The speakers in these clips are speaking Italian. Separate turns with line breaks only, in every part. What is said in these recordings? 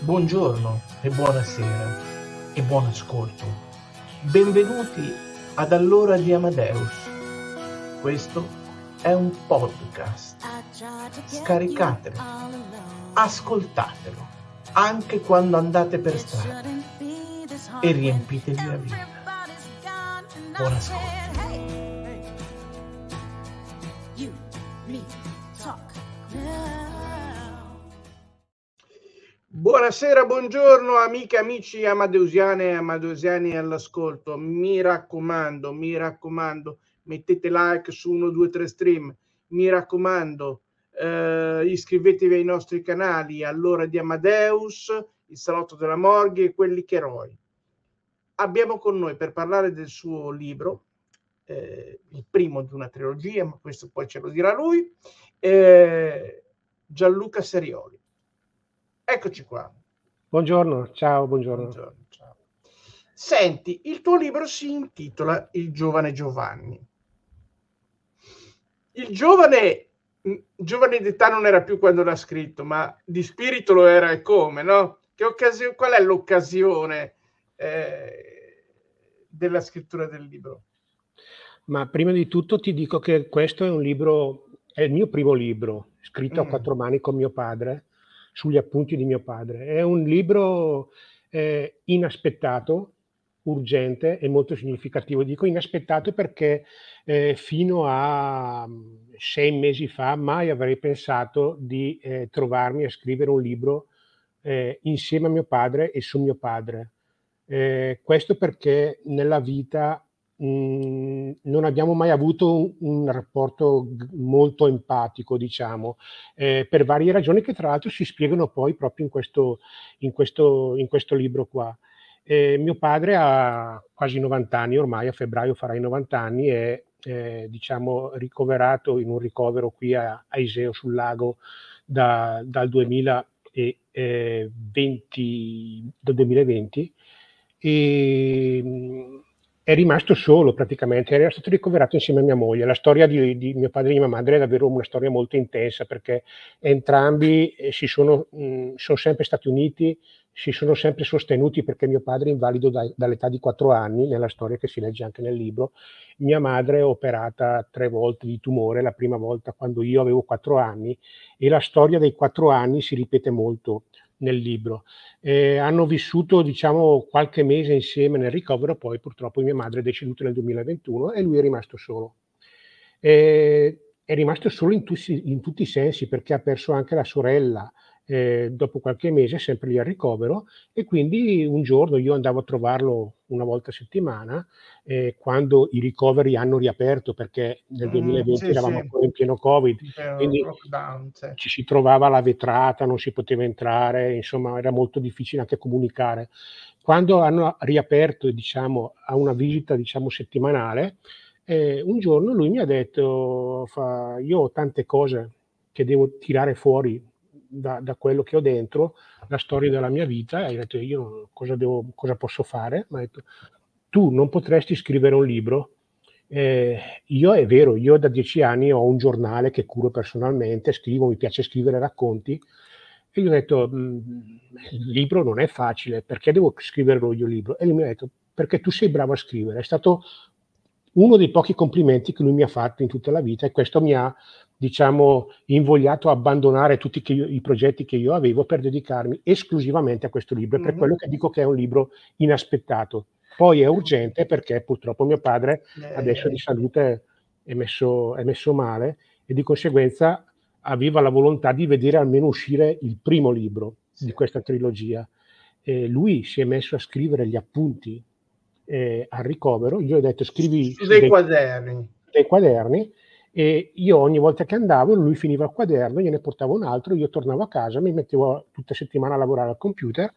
Buongiorno e buonasera e buon ascolto. Benvenuti ad Allora di Amadeus. Questo è un podcast. Scaricatelo, ascoltatelo, anche quando andate per strada e riempitevi la vita. Buon ascolto. you, me, talk. Buonasera, buongiorno amiche, amici amadeusiane e amadeusiani all'ascolto. Mi raccomando, mi raccomando, mettete like su 1, 2, 3 stream. Mi raccomando, eh, iscrivetevi ai nostri canali Allora di Amadeus, Il Salotto della Morghe e Quelli che Eroi. Abbiamo con noi per parlare del suo libro, eh, il primo di una trilogia, ma questo poi ce lo dirà lui, eh, Gianluca Serioli Eccoci qua. Buongiorno, ciao, buongiorno. buongiorno ciao. Senti, il tuo libro si intitola Il giovane Giovanni. Il giovane, mm, giovane d'età non era più quando l'ha scritto, ma di spirito lo era e come, no? Che occasione, qual è l'occasione eh, della scrittura del libro?
Ma prima di tutto ti dico che questo è un libro, è il mio primo libro, scritto mm. a quattro mani con mio padre, sugli appunti di mio padre. È un libro eh, inaspettato, urgente e molto significativo. Dico inaspettato perché eh, fino a mm, sei mesi fa mai avrei pensato di eh, trovarmi a scrivere un libro eh, insieme a mio padre e su mio padre. Eh, questo perché nella vita Mhmm, non abbiamo mai avuto un, un rapporto molto empatico, diciamo, eh, per varie ragioni che tra l'altro si spiegano poi proprio in questo, in questo, in questo libro qua. Eh, mio padre ha quasi 90 anni, ormai a febbraio farà i 90 anni è eh, diciamo ricoverato in un ricovero qui a, a Iseo sul lago da, dal, 2020, eh, dal 2020 e è rimasto solo praticamente, era stato ricoverato insieme a mia moglie. La storia di, di mio padre e di mia madre è davvero una storia molto intensa perché entrambi eh, sono, mh, mm, sono, sempre stati uniti, si sono sempre sostenuti perché mio padre è invalido da, dall'età di quattro anni, nella storia che si legge anche nel libro. Mia madre è operata tre volte di tumore, la prima volta quando io avevo quattro anni e la storia dei quattro anni si ripete molto nel libro. Eh, hanno vissuto diciamo qualche mese insieme nel ricovero, poi purtroppo mia madre è deceduta nel 2021 e lui è rimasto solo. Eh, è rimasto solo in, tu, in, tutti i sensi perché ha perso anche la sorella, eh, dopo qualche mese sempre lì al ricovero e quindi un giorno io andavo a trovarlo una volta a settimana eh, quando i ricoveri hanno riaperto perché nel 2020 mm, sì, eravamo ancora in pieno covid
in quindi lockdown, sì. ci
si trovava la vetrata, non si poteva entrare insomma era molto difficile anche comunicare quando hanno riaperto diciamo a una visita diciamo settimanale eh, un giorno lui mi ha detto fa, io ho tante cose che devo tirare fuori da, da, quello che ho dentro la storia della mia vita e ho detto io cosa, devo, cosa posso fare? Ma ho detto, tu non potresti scrivere un libro? Eh, io è vero, io da dieci anni ho un giornale che curo personalmente, scrivo, mi piace scrivere racconti e gli ho detto mm, il libro non è facile, perché devo scriverlo io il libro? E lui mi ha detto perché tu sei bravo a scrivere, è stato uno dei pochi complimenti che lui mi ha fatto in tutta la vita e questo mi ha, diciamo, invogliato a abbandonare tutti io, i progetti che io avevo per dedicarmi esclusivamente a questo libro, mm-hmm. per quello che dico che è un libro inaspettato. Poi è mm-hmm. urgente perché purtroppo mio padre eh, adesso eh. di salute è messo, è messo male e di conseguenza aveva la volontà di vedere almeno uscire il primo libro sì. di questa trilogia. E lui si è messo a scrivere gli appunti eh, al ricovero, gli ho detto scrivi dei, dei quaderni. Dei quaderni e io ogni volta che andavo lui finiva il quaderno, gliene portavo un altro, io tornavo a casa, mi mettevo tutta settimana a lavorare al computer,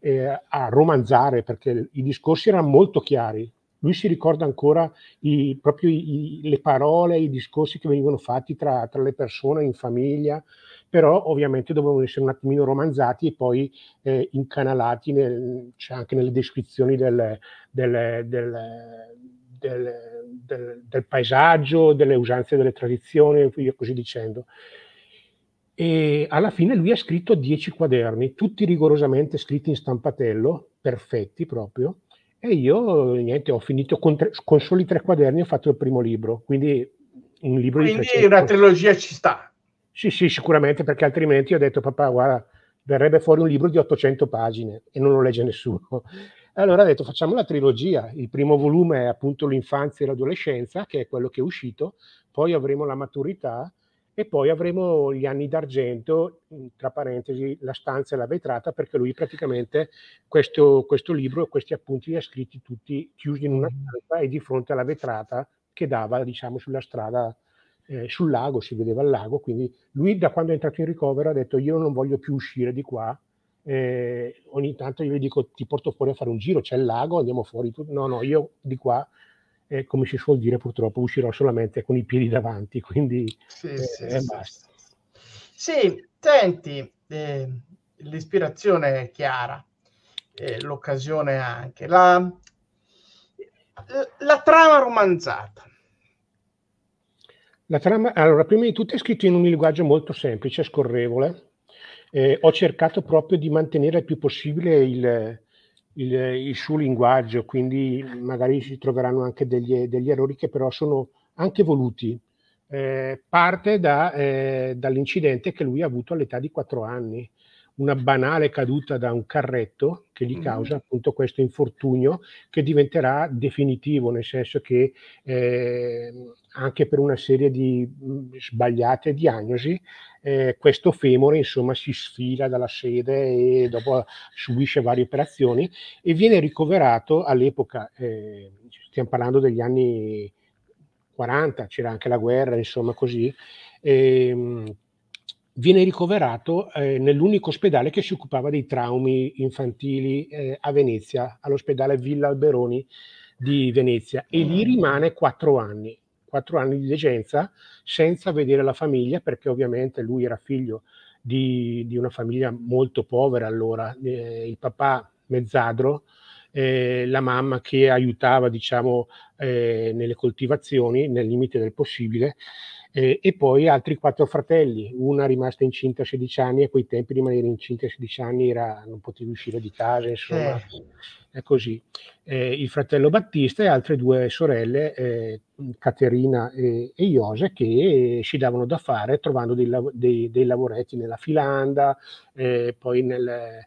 eh, a romanzare perché i discorsi erano molto chiari. Lui si ricorda ancora i, proprio i, le parole, i discorsi che venivano fatti tra, tra le persone in famiglia, però ovviamente dovevano essere un attimino romanzati e poi eh, incanalati nel, cioè anche nelle descrizioni del, del, del, del, paesaggio, delle usanze, delle tradizioni, io così dicendo. E alla fine lui ha scritto dieci quaderni, tutti rigorosamente scritti in stampatello, perfetti proprio, e io niente, ho finito con, tre, con soli tre quaderni, ho fatto il primo libro, quindi un libro quindi di Quindi una
trilogia ci sta
sì, sì, sicuramente, perché altrimenti ho detto papà, guarda, verrebbe fuori un libro di 800 pagine e non lo legge nessuno. Allora ha detto facciamo la trilogia, il primo volume è appunto l'infanzia e l'adolescenza, che è quello che è uscito, poi avremo la maturità e poi avremo gli anni d'argento, tra parentesi la stanza e la vetrata, perché lui praticamente questo, questo libro e questi appunti li ha scritti tutti chiusi in una mm. stanza e di fronte alla vetrata che dava diciamo sulla strada eh, sul lago, si vedeva il lago, quindi lui da quando è entrato in ricovero ha detto io non voglio più uscire di qua, eh, ogni tanto io gli dico ti porto fuori a fare un giro, c'è il lago, andiamo fuori, tu... no no, io di qua, eh, come si suol dire purtroppo, uscirò solamente con i piedi davanti, quindi sì, eh, sì, sì. basta.
Sì, senti, ehm, l'ispirazione è chiara, l'occasione anche, la, la trama romanzata
la trama, allora, prima di tutto è scritto in un linguaggio molto semplice, scorrevole. Eh, ho cercato proprio di mantenere il più possibile il, il, il suo linguaggio, quindi magari si troveranno anche degli, degli errori che però sono anche voluti. Eh, parte da, eh, dall'incidente che lui ha avuto all'età di 4 anni una banale caduta da un carretto che gli mm. causa appunto questo infortunio che diventerà definitivo, nel senso che eh, anche per una serie di mm, sbagliate diagnosi eh, questo femore insomma si sfila dalla sede e dopo subisce varie operazioni e viene ricoverato all'epoca, eh, stiamo parlando degli anni 40, c'era anche la guerra, insomma così. E, ehm, viene ricoverato eh, nell'unico ospedale che si occupava dei traumi infantili eh, a Venezia, all'ospedale Villa Alberoni di Venezia, e lì rimane quattro anni, quattro anni di degenza, senza vedere la famiglia, perché ovviamente lui era figlio di, di una famiglia molto povera allora, eh, il papà mezzadro, eh, la mamma che aiutava diciamo, eh, nelle coltivazioni, nel limite del possibile, eh, e poi altri quattro fratelli, una rimasta incinta a 16 anni, a quei tempi rimanere incinta a 16 anni era, non potevi uscire di casa, insomma, eh. è così. Eh, il fratello Battista e altre due sorelle, eh, Caterina e, Iose, che ci davano da fare trovando dei, dei, dei lavoretti nella filanda, eh, poi nel,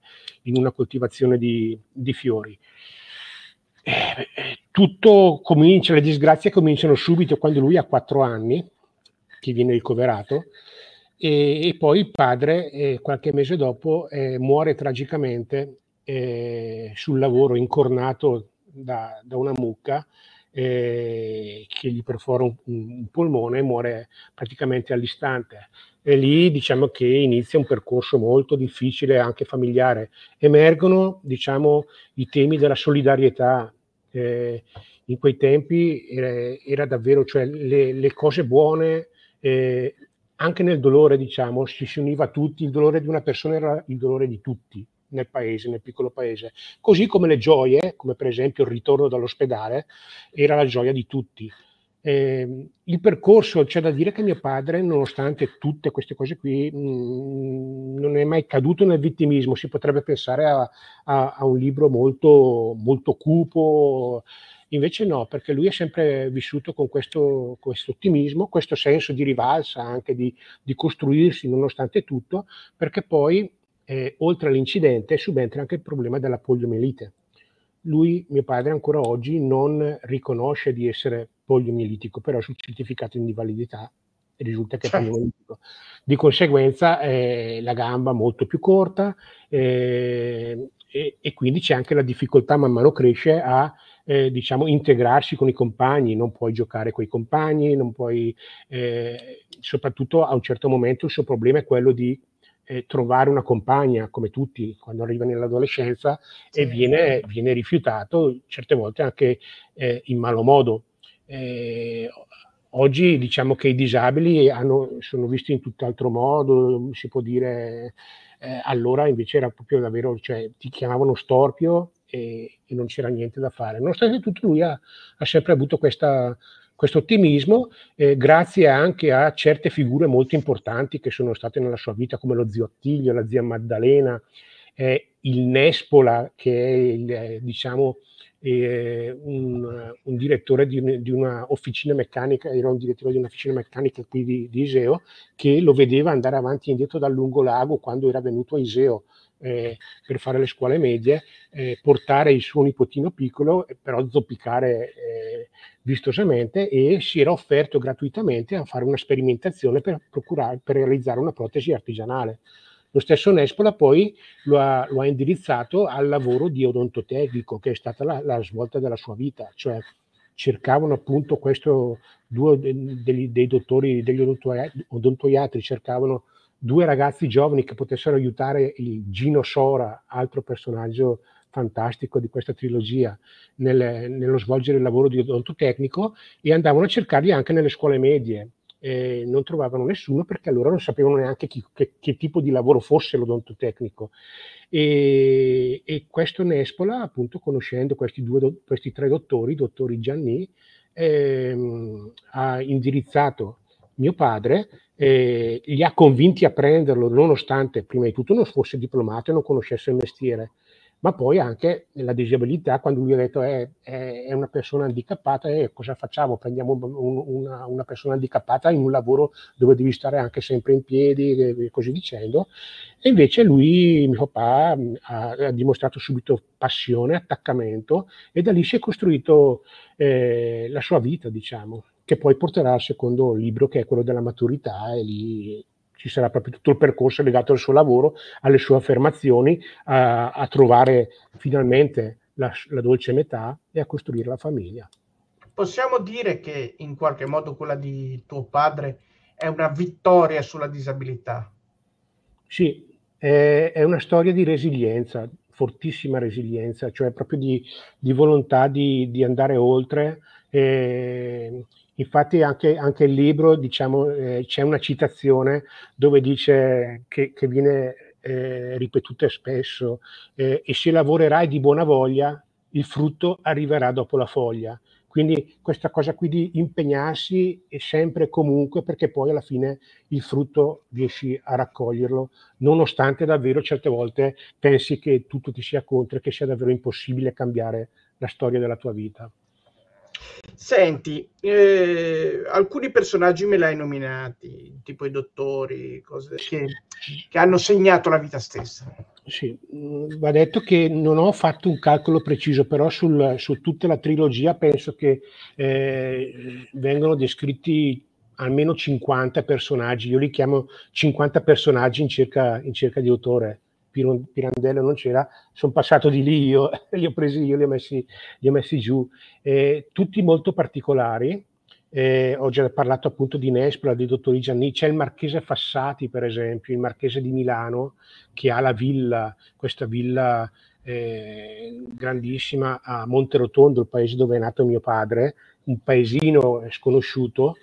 in una coltivazione di, di fiori. Eh, tutto comincia, le disgrazie cominciano subito quando lui ha quattro anni, che viene ricoverato e, e poi il padre eh, qualche mese dopo eh, muore tragicamente eh, sul lavoro incornato da, da una mucca eh, che gli perfora un, un polmone e muore praticamente all'istante e lì diciamo che inizia un percorso molto difficile anche familiare. Emergono diciamo, i temi della solidarietà. Eh, in quei tempi era, eh, era davvero, cioè le, le, cose buone eh, anche nel dolore, diciamo, ci si univa a tutti, il dolore di una persona era il dolore di tutti nel paese, nel piccolo paese, così come le gioie, come per esempio il ritorno dall'ospedale, era la gioia di tutti. Eh, il percorso, c'è da dire che mio padre, nonostante tutte queste cose qui, mh, mm, non è mai caduto nel vittimismo, si potrebbe pensare a, a, a un libro molto, molto cupo, Invece no, perché lui è sempre vissuto con questo, questo ottimismo, questo senso di rivalsa, anche di, di costruirsi nonostante tutto, perché poi eh, oltre all'incidente subentra anche il problema della poliomielite. Lui, mio padre, ancora oggi non riconosce di essere poliomielitico, però sul certificato di invalidità risulta che certo. è poliomielitico. Di conseguenza eh, la gamba molto più corta eh, e, e, quindi c'è anche la difficoltà man mano cresce a eh, diciamo, integrarsi con i compagni, non puoi giocare con i compagni, non puoi, eh, soprattutto a un certo momento il suo problema è quello di eh, trovare una compagna, come tutti, quando arriva nell'adolescenza sì. e viene, viene, rifiutato, certe volte anche eh, in malo modo. Eh, oggi diciamo che i disabili hanno, sono visti in tutt'altro modo, si può dire, eh, allora invece era proprio davvero, cioè ti chiamavano storpio e, e non c'era niente da fare. Nonostante tutto lui ha, ha sempre avuto questa, questo ottimismo eh, grazie anche a certe figure molto importanti che sono state nella sua vita come lo zio Attilio, la zia Maddalena, eh, il Nespola che è il, eh, diciamo, eh, un, un, direttore di, di, una officina meccanica, era un direttore di un'officina meccanica qui di, di Iseo che lo vedeva andare avanti e indietro dal lungo lago quando era venuto a Iseo eh, per fare le scuole medie, eh, portare il suo nipotino piccolo, eh, però zoppicare eh, vistosamente e si era offerto gratuitamente a fare una sperimentazione per, procurare, per realizzare una protesi artigianale. Lo stesso Nespola poi lo ha, lo ha indirizzato al lavoro di odontotecnico, che è stata la, la svolta della sua vita, cioè cercavano appunto questo, due degli, dei dottori, degli odontoiatri cercavano due ragazzi giovani che potessero aiutare il Gino Sora, altro personaggio fantastico di questa trilogia, nel, nello svolgere il lavoro di odonto tecnico e andavano a cercarli anche nelle scuole medie. Eh, non trovavano nessuno perché allora non sapevano neanche chi, che, che, tipo di lavoro fosse l'odontotecnico. E, e questo Nespola, appunto, conoscendo questi, due, questi tre dottori, dottori Gianni, ehm, ha indirizzato mio padre eh, li ha convinti a prenderlo, nonostante prima di tutto non fosse diplomato e non conoscesse il mestiere, ma poi anche la disabilità, quando lui ha detto eh, eh, è una persona handicappata, eh, cosa facciamo? Prendiamo un, una, una, persona handicappata in un lavoro dove devi stare anche sempre in piedi, e così dicendo. E invece lui, mio papà, ha, ha dimostrato subito passione, attaccamento e da lì si è costruito eh, la sua vita, diciamo che poi porterà al secondo libro che è quello della maturità e lì ci sarà proprio tutto il percorso legato al suo lavoro, alle sue affermazioni, a, a trovare finalmente la, la dolce metà e a costruire la famiglia.
Possiamo dire che in qualche modo quella di tuo padre è una vittoria sulla disabilità?
Sì, è, è una storia di resilienza, fortissima resilienza, cioè proprio di, di volontà di, di, andare oltre. E Infatti anche, anche il libro, diciamo, eh, c'è una citazione dove dice che, che viene eh, ripetuta spesso, eh, e se lavorerai di buona voglia, il frutto arriverà dopo la foglia. Quindi questa cosa qui di impegnarsi è sempre e comunque perché poi alla fine il frutto riesci a raccoglierlo, nonostante davvero certe volte pensi che tutto ti sia contro e che sia davvero impossibile cambiare la storia della tua vita.
Senti, eh, alcuni personaggi me li hai nominati, tipo i dottori, cose che, che hanno segnato la vita stessa.
Sì, va detto che non ho fatto un calcolo preciso, però sul, su tutta la trilogia penso che eh, vengano descritti almeno 50 personaggi, io li chiamo 50 personaggi in cerca, in cerca di autore. Pirandello non c'era, sono passato di lì io, li ho presi io, li ho messi, li ho messi giù, eh, tutti molto particolari. Eh, ho già parlato appunto di Nespola, di dottori Gianni, c'è il marchese Fassati per esempio, il marchese di Milano che ha la villa, questa villa eh, grandissima a Monterotondo, il paese dove è nato mio padre, un paesino sconosciuto.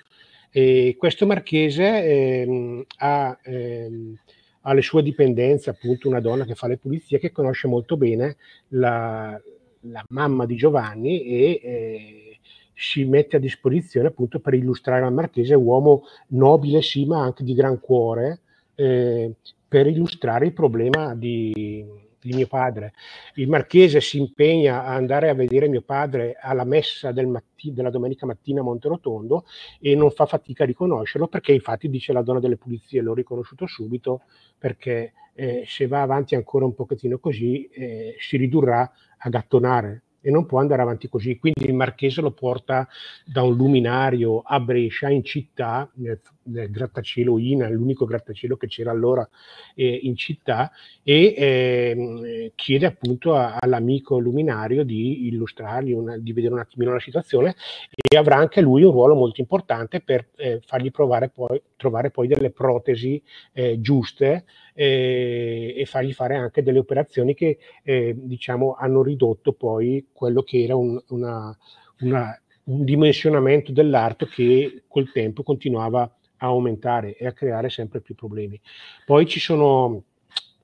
E questo marchese ehm, ha ehm, alle sue dipendenze appunto una donna che fa le pulizie, che conosce molto bene la, la mamma di Giovanni e eh, si mette a disposizione appunto per illustrare la Marchese, uomo nobile sì, ma anche di gran cuore, eh, per illustrare il problema di, di mio padre. Il marchese si impegna a andare a vedere mio padre alla messa del matti, della domenica mattina a Monterotondo e non fa fatica a riconoscerlo perché infatti dice la donna delle pulizie l'ho riconosciuto subito perché eh, se va avanti ancora un pochettino così eh, si ridurrà a gattonare e non può andare avanti così. Quindi il marchese lo porta da un luminario a Brescia, in città, nel, del grattacielo INA, l'unico grattacielo che c'era allora eh, in città, e eh, chiede appunto a, all'amico luminario di illustrargli, una, di vedere un attimino la situazione e avrà anche lui un ruolo molto importante per eh, fargli provare poi, trovare poi delle protesi eh, giuste eh, e fargli fare anche delle operazioni che eh, diciamo hanno ridotto poi quello che era un, una, una un dimensionamento dell'arte che col tempo continuava a aumentare e a creare sempre più problemi. Poi ci sono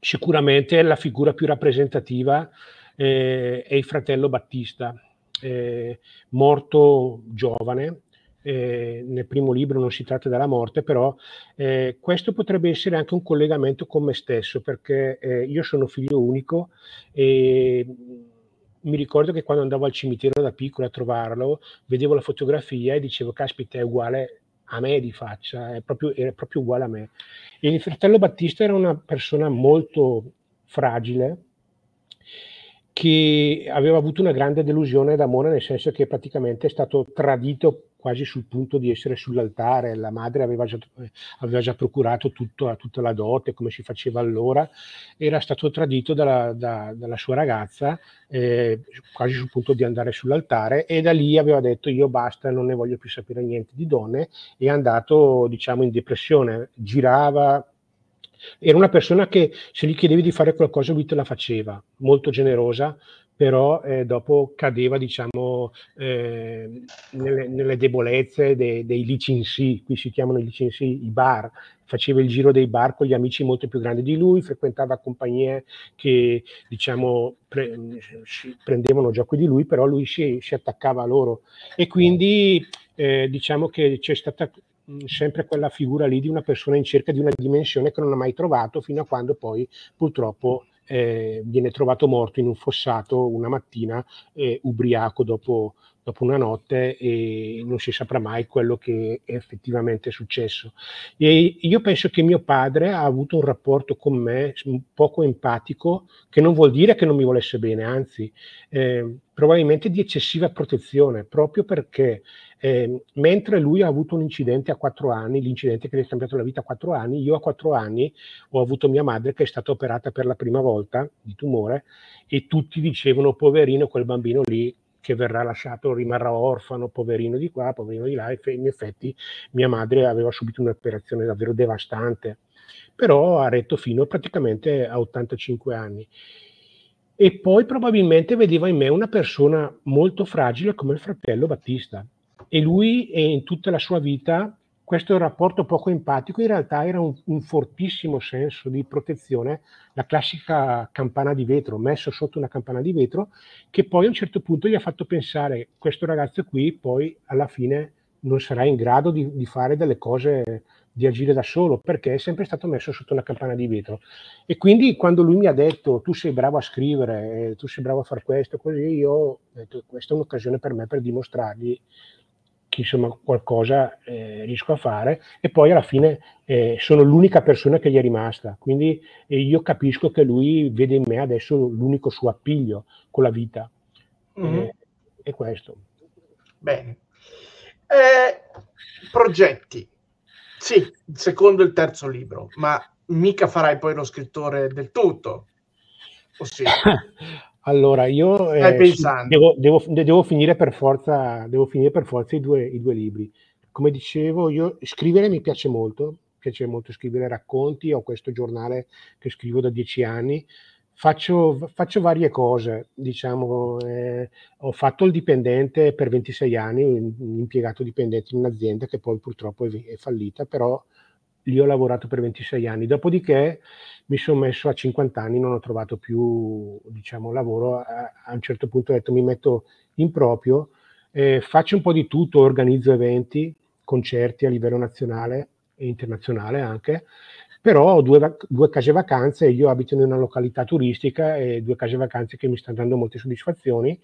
sicuramente la figura più rappresentativa eh, è il fratello Battista, eh, morto giovane. Eh, nel primo libro non si tratta della morte, però eh, questo potrebbe essere anche un collegamento con me stesso, perché eh, io sono figlio unico e mi ricordo che quando andavo al cimitero da piccolo a trovarlo, vedevo la fotografia e dicevo, caspita, è uguale a me di faccia, è proprio, è proprio uguale a me. il fratello Battista era una persona molto fragile, che aveva avuto una grande delusione d'amore, nel senso che praticamente è stato tradito quasi sul punto di essere sull'altare, la madre aveva già, aveva già procurato tutto, tutta la dote, come si faceva allora, era stato tradito dalla, da, dalla sua ragazza, eh, quasi sul punto di andare sull'altare, e da lì aveva detto io basta, non ne voglio più sapere niente di donne, è andato diciamo in depressione, girava, era una persona che se gli chiedevi di fare qualcosa lui te la faceva, molto generosa, però eh, dopo cadeva diciamo, eh, nelle, nelle, debolezze dei, dei licensi, qui si chiamano i licensi i bar, faceva il giro dei bar con gli amici molto più grandi di lui, frequentava compagnie che diciamo, pre- prendevano gioco di lui, però lui si, si attaccava a loro e quindi eh, diciamo che c'è stata sempre quella figura lì di una persona in cerca di una dimensione che non ha mai trovato fino a quando poi purtroppo eh, viene trovato morto in un fossato una mattina, eh, ubriaco dopo, dopo, una notte e non si saprà mai quello che è effettivamente successo. E io penso che mio padre ha avuto un rapporto con me poco empatico, che non vuol dire che non mi volesse bene, anzi, eh, probabilmente di eccessiva protezione, proprio perché eh, mentre lui ha avuto un incidente a quattro anni, l'incidente che gli ha cambiato la vita a quattro anni, io a quattro anni ho avuto mia madre che è stata operata per la prima volta di tumore e tutti dicevano poverino quel bambino lì che verrà lasciato, rimarrà orfano, poverino di qua, poverino di là, e in effetti mia madre aveva subito un'operazione davvero devastante, però ha retto fino praticamente a 85 anni. E poi probabilmente vedeva in me una persona molto fragile come il fratello Battista, e lui e in tutta la sua vita questo rapporto poco empatico in realtà era un, un, fortissimo senso di protezione, la classica campana di vetro, messo sotto una campana di vetro, che poi a un certo punto gli ha fatto pensare questo ragazzo qui poi alla fine non sarà in grado di, di fare delle cose, di agire da solo, perché è sempre stato messo sotto una campana di vetro. E quindi quando lui mi ha detto tu sei bravo a scrivere, eh, tu sei bravo a fare questo, così io ho detto questa è un'occasione per me per dimostrargli che insomma qualcosa eh, riesco a fare e poi alla fine eh, sono l'unica persona che gli è rimasta, quindi eh, io capisco che lui vede in me adesso l'unico suo appiglio con la vita. Mm-hmm. Eh, è questo.
Bene. Eh, progetti. Sì, il secondo e il terzo libro, ma mica farai poi lo scrittore del tutto. Ossia...
Allora, io eh, devo, devo, devo, finire per forza, devo finire per forza i due, i due libri. Come dicevo, io scrivere mi piace molto, mi piace molto scrivere racconti, ho questo giornale che scrivo da dieci anni, Faccio, faccio, varie cose, diciamo, eh, ho fatto il dipendente per 26 anni, un impiegato dipendente in un'azienda che poi purtroppo è, è fallita, però lì ho lavorato per 26 anni, dopodiché mi sono messo a 50 anni, non ho trovato più diciamo, lavoro, a, a un certo punto ho detto mi metto in proprio, eh, faccio un po' di tutto, organizzo eventi, concerti a livello nazionale e internazionale anche, però ho due, due case vacanze, io abito in una località turistica e due case vacanze che mi stanno dando molte soddisfazioni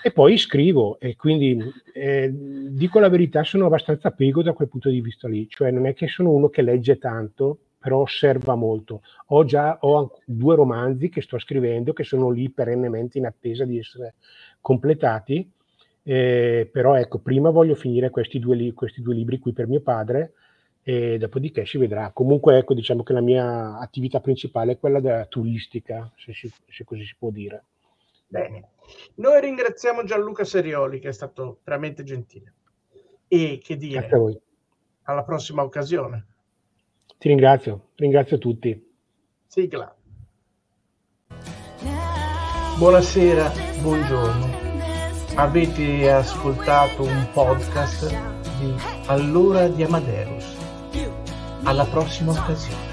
e poi scrivo e quindi eh, dico la verità, sono abbastanza pigro da quel punto di vista lì, cioè non è che sono uno che legge tanto, però osserva molto. Ho già ho due romanzi che sto scrivendo che sono lì perennemente in attesa di essere completati, eh, però ecco, prima voglio finire questi due, questi due libri qui per mio padre e dopodiché si vedrà. Comunque, ecco, diciamo che la mia attività principale è quella della turistica, se, si, se così si può dire.
Bene. Noi ringraziamo Gianluca Serioli che è stato veramente gentile. E che dire, alla prossima occasione.
Ti ringrazio, ringrazio tutti.
Sigla. Buonasera, buongiorno. Avete ascoltato un podcast di Allora di Amadeus. Alla prossima occasione.